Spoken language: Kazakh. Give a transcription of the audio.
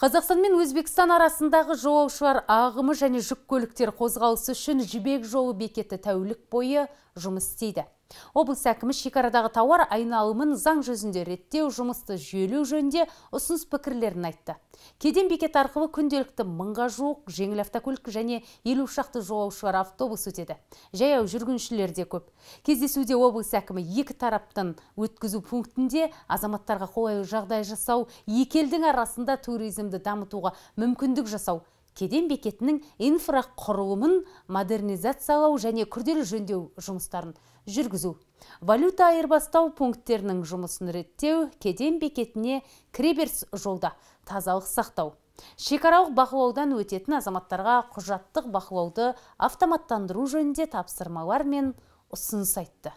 Қазақстан мен Өзбекстан арасындағы жолаушылар ағымы және жүк көліктер қозғалысы үшін жібек жолы бекеті тәулік бойы жұмыс істейді облыс әкімі шекарадағы тауар айналымын заң жүзінде реттеу жұмысты жүйелеу жөнде ұсыныс пікірлерін айтты кеден бекет арқылы күнделікті мыңға жуық жеңіл автокөлік және елу шақты жолаушылар автобус өтеді жаяу жүргіншілер де көп кездесуде облыс әкімі екі тараптын өткізу пунктінде азаматтарға қолайлы жағдай жасау екі арасында туризмді дамытуға мүмкіндік жасау кеден бекетінің инфрақұрылымын модернизациялау және күрделі жөндеу жұмыстарын жүргізу валюта айырбастау пункттерінің жұмысын реттеу кеден бекетіне кіреберіс жолда тазалық сақтау шекаралық бақылаудан өтетін азаматтарға құжаттық бақылауды автоматтандыру жөнінде тапсырмалар мен ұсыныс айтты